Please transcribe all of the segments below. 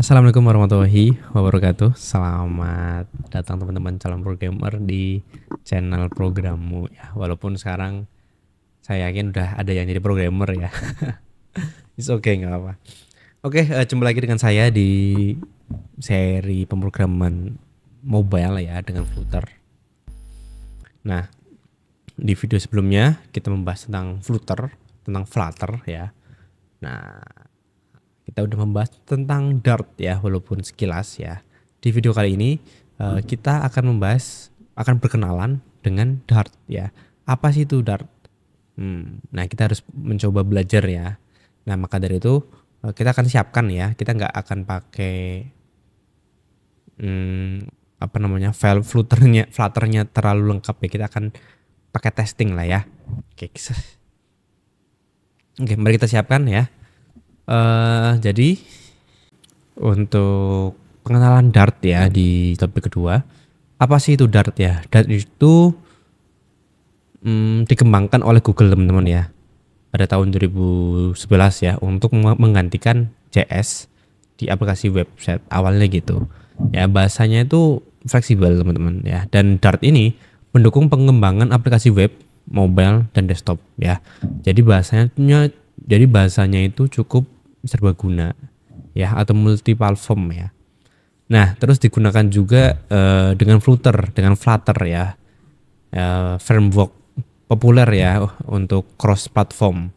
Assalamualaikum warahmatullahi wabarakatuh. Selamat datang teman-teman calon programmer di channel programmu ya. Walaupun sekarang saya yakin udah ada yang jadi programmer ya. It's okay nggak apa-apa. Oke, okay, uh, eh, jumpa lagi dengan saya di seri pemrograman mobile ya dengan Flutter. Nah, di video sebelumnya kita membahas tentang Flutter, tentang Flutter ya. Nah, kita udah membahas tentang Dart ya walaupun sekilas ya. Di video kali ini uh, kita akan membahas akan berkenalan dengan Dart ya. Apa sih itu Dart? Hmm, nah kita harus mencoba belajar ya. Nah maka dari itu uh, kita akan siapkan ya. Kita nggak akan pakai hmm, apa namanya file flutternya flutternya terlalu lengkap ya. Kita akan pakai testing lah ya. Oke, oke mari kita siapkan ya Uh, jadi untuk pengenalan Dart ya di topik kedua, apa sih itu Dart ya? Dart itu um, dikembangkan oleh Google teman-teman ya pada tahun 2011 ya untuk menggantikan JS di aplikasi website awalnya gitu. Ya bahasanya itu fleksibel teman-teman ya dan Dart ini mendukung pengembangan aplikasi web, mobile dan desktop ya. Jadi bahasanya jadi bahasanya itu cukup serbaguna ya atau multi platform ya. Nah, terus digunakan juga uh, dengan Flutter, dengan Flutter ya. Uh, framework populer ya untuk cross platform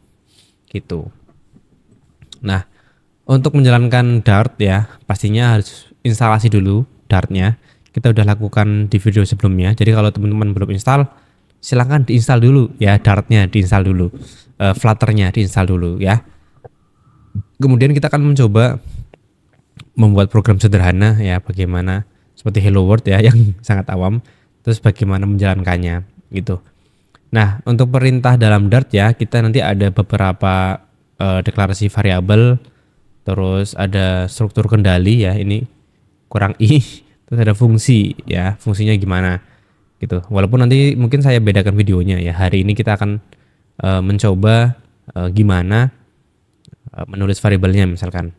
gitu. Nah, untuk menjalankan Dart ya, pastinya harus instalasi dulu Dartnya. Kita udah lakukan di video sebelumnya. Jadi kalau teman-teman belum install, silahkan diinstal dulu ya Dartnya diinstal dulu, uh, Flutternya diinstal dulu ya kemudian kita akan mencoba membuat program sederhana ya bagaimana seperti Hello World ya yang sangat awam terus bagaimana menjalankannya gitu. Nah, untuk perintah dalam Dart ya, kita nanti ada beberapa uh, deklarasi variabel, terus ada struktur kendali ya, ini kurang i, terus ada fungsi ya, fungsinya gimana gitu. Walaupun nanti mungkin saya bedakan videonya ya. Hari ini kita akan uh, mencoba uh, gimana Eh, menulis variabelnya misalkan.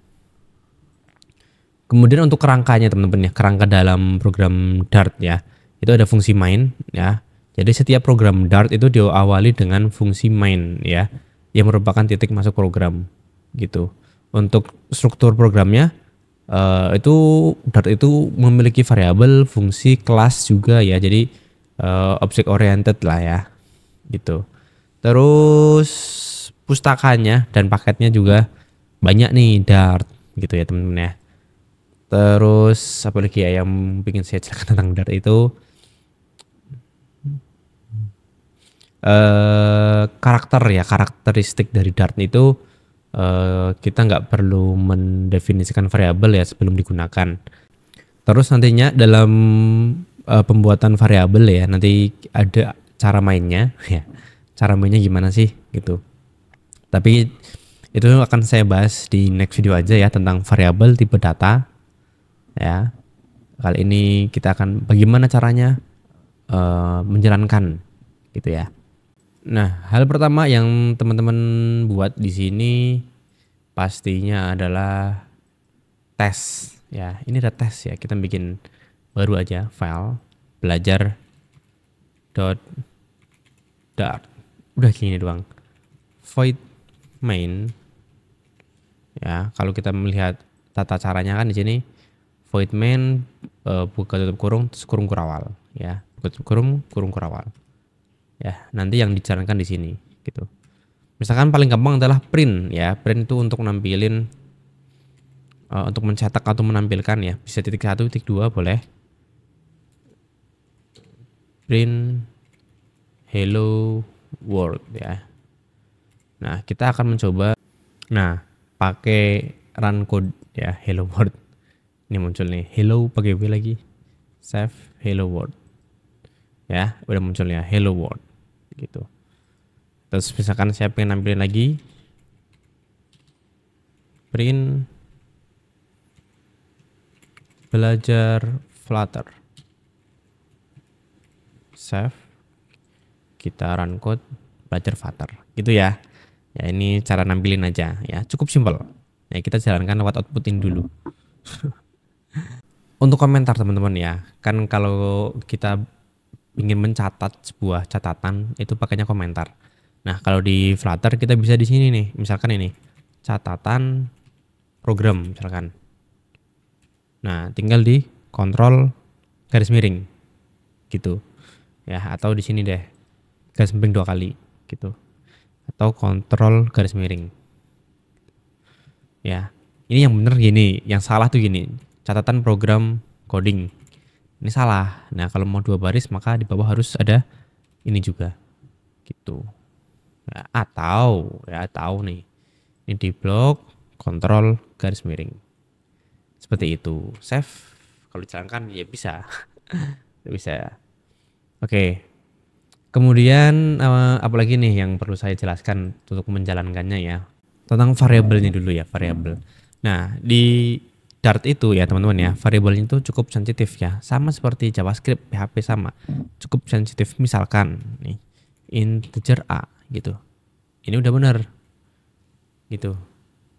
Kemudian untuk kerangkanya teman-teman ya, kerangka dalam program Dart ya, itu ada fungsi main ya. Jadi setiap program Dart itu diawali dengan fungsi main ya, yang merupakan titik masuk program gitu. Untuk struktur programnya eh, itu Dart itu memiliki variabel, fungsi, kelas juga ya. Jadi eh, object oriented lah ya, gitu. Terus pustakanya dan paketnya juga banyak nih Dart gitu ya temen-temen ya. Terus apa lagi ya yang bikin saya cerita tentang Dart itu uh, karakter ya karakteristik dari Dart itu uh, kita nggak perlu mendefinisikan variabel ya sebelum digunakan. Terus nantinya dalam uh, pembuatan variabel ya nanti ada cara mainnya ya cara mainnya gimana sih gitu tapi itu akan saya bahas di next video aja ya tentang variabel tipe data. Ya. Kali ini kita akan bagaimana caranya uh, menjalankan gitu ya. Nah, hal pertama yang teman-teman buat di sini pastinya adalah tes ya. Ini ada tes ya. Kita bikin baru aja file belajar dot dart udah gini doang void main ya kalau kita melihat tata caranya kan di sini void main e, buka tutup kurung terus kurung kurawal ya buka tutup kurung kurung kurawal ya nanti yang dijalankan di sini gitu misalkan paling gampang adalah print ya print itu untuk nampilin e, untuk mencetak atau menampilkan ya bisa titik satu titik dua boleh print hello world ya Nah, kita akan mencoba nah, pakai run code ya hello world. Ini muncul nih, hello pakai W lagi. Save hello world. Ya, udah muncul ya hello world gitu. Terus misalkan saya pengen nampilin lagi print belajar Flutter. Save kita run code belajar Flutter gitu ya. Ya ini cara nampilin aja ya, cukup simpel. Ya kita jalankan lewat outputin dulu. Untuk komentar teman-teman ya, kan kalau kita ingin mencatat sebuah catatan itu pakainya komentar. Nah kalau di Flutter kita bisa di sini nih, misalkan ini catatan program misalkan. Nah tinggal di kontrol garis miring gitu ya atau di sini deh garis miring dua kali gitu atau kontrol garis miring. Ya, ini yang benar gini, yang salah tuh gini. Catatan program coding. Ini salah. Nah, kalau mau dua baris maka di bawah harus ada ini juga. Gitu. Ya, atau ya tahu nih. Ini di blok kontrol garis miring. Seperti itu. Save kalau dijalankan ya bisa. bisa. Oke. Okay. Kemudian eh, apalagi nih yang perlu saya jelaskan untuk menjalankannya ya tentang variabelnya dulu ya variabel. Nah di Dart itu ya teman-teman ya variabelnya itu cukup sensitif ya sama seperti JavaScript PHP sama cukup sensitif misalkan nih integer a gitu ini udah benar gitu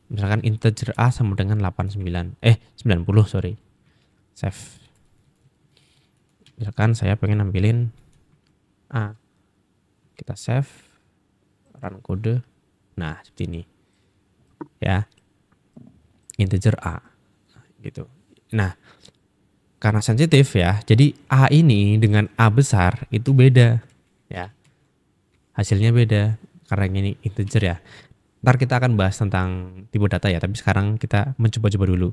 misalkan integer a sama dengan 89 eh 90 sorry save misalkan saya pengen ambilin a kita save run kode nah seperti ini ya integer a gitu nah karena sensitif ya jadi a ini dengan a besar itu beda ya hasilnya beda karena ini integer ya ntar kita akan bahas tentang tipe data ya tapi sekarang kita mencoba-coba dulu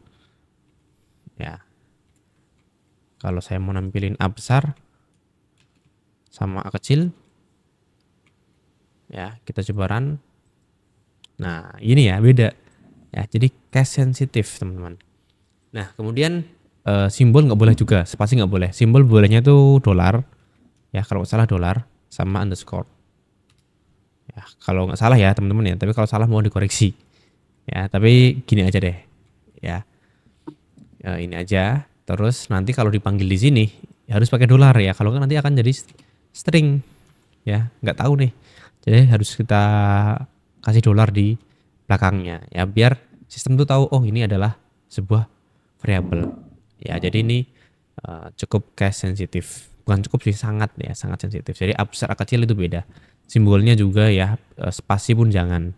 ya kalau saya mau nampilin A besar sama A kecil ya kita coba run nah ini ya beda ya jadi cash sensitif teman-teman nah kemudian e, simbol nggak boleh juga spasi nggak boleh simbol bolehnya itu dolar ya kalau salah dolar sama underscore ya kalau nggak salah ya teman-teman ya tapi kalau salah mau dikoreksi ya tapi gini aja deh ya e, ini aja terus nanti kalau dipanggil di sini ya harus pakai dolar ya kalau nanti akan jadi string ya nggak tahu nih jadi harus kita kasih dolar di belakangnya ya biar sistem tuh tahu oh ini adalah sebuah variabel ya jadi ini uh, cukup cash sensitif bukan cukup sih sangat ya sangat sensitif jadi abstrak kecil itu beda simbolnya juga ya eh, spasi pun jangan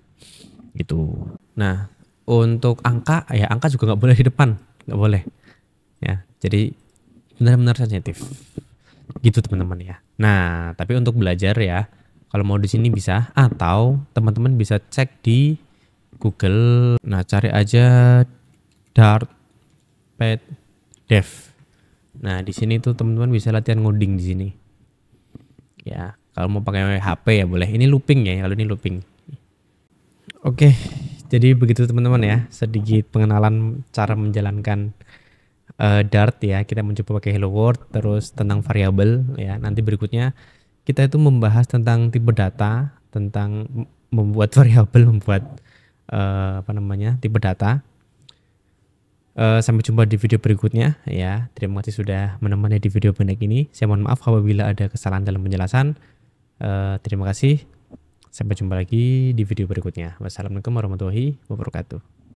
gitu nah untuk angka ya angka juga nggak boleh di depan nggak boleh ya jadi benar-benar sensitif gitu teman-teman ya nah tapi untuk belajar ya kalau mau di sini bisa atau teman-teman bisa cek di Google. Nah, cari aja Dart Pet Dev. Nah, di sini tuh teman-teman bisa latihan ngoding di sini. Ya, kalau mau pakai HP ya boleh. Ini looping ya, kalau ini looping. Oke, jadi begitu teman-teman ya, sedikit pengenalan cara menjalankan uh, Dart ya. Kita mencoba pakai Hello World, terus tentang variabel ya. Nanti berikutnya kita itu membahas tentang tipe data, tentang membuat variabel, membuat uh, apa namanya tipe data. Uh, sampai jumpa di video berikutnya ya. Terima kasih sudah menemani di video pendek ini. Saya mohon maaf apabila ada kesalahan dalam penjelasan. Uh, terima kasih. Sampai jumpa lagi di video berikutnya. Wassalamualaikum warahmatullahi wabarakatuh.